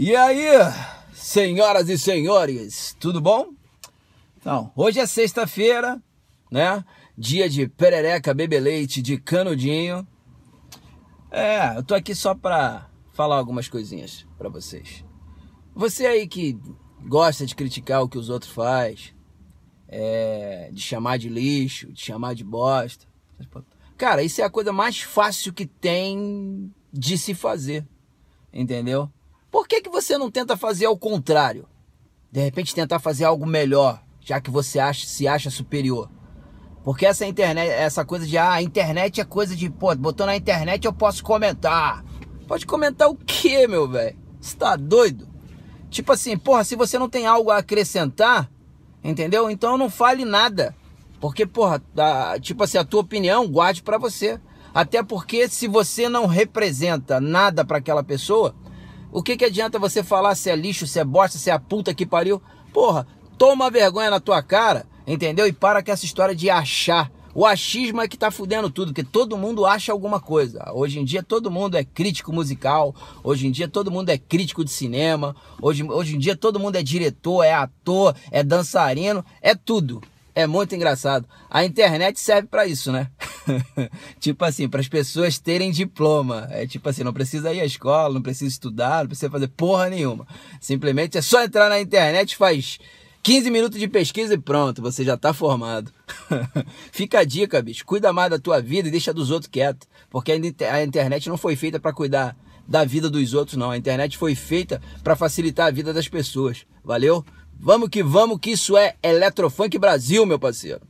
E aí, senhoras e senhores, tudo bom? Então, hoje é sexta-feira, né? Dia de perereca, bebeleite, de canudinho. É, eu tô aqui só pra falar algumas coisinhas para vocês. Você aí que gosta de criticar o que os outros faz, é, de chamar de lixo, de chamar de bosta. Cara, isso é a coisa mais fácil que tem de se fazer, entendeu? Por que, que você não tenta fazer ao contrário? De repente tentar fazer algo melhor, já que você acha, se acha superior. Porque essa internet, essa coisa de ah, a internet é coisa de, pô, botou na internet eu posso comentar. Pode comentar o quê, meu velho? Você tá doido? Tipo assim, porra, se você não tem algo a acrescentar, entendeu? Então não fale nada. Porque, porra, a, tipo assim, a tua opinião guarde para você. Até porque se você não representa nada para aquela pessoa, o que, que adianta você falar se é lixo, se é bosta, se é a puta que pariu? Porra, toma vergonha na tua cara, entendeu? E para com essa história de achar. O achismo é que tá fudendo tudo, porque todo mundo acha alguma coisa. Hoje em dia todo mundo é crítico musical, hoje em dia todo mundo é crítico de cinema, hoje, hoje em dia todo mundo é diretor, é ator, é dançarino, é tudo. É muito engraçado. A internet serve para isso, né? tipo assim, para as pessoas terem diploma. É tipo assim, não precisa ir à escola, não precisa estudar, não precisa fazer porra nenhuma. Simplesmente é só entrar na internet, faz 15 minutos de pesquisa e pronto, você já está formado. Fica a dica, bicho. Cuida mais da tua vida e deixa dos outros quieto. Porque a internet não foi feita para cuidar da vida dos outros, não. A internet foi feita para facilitar a vida das pessoas. Valeu? Vamos que vamos, que isso é Eletrofunk Brasil, meu parceiro.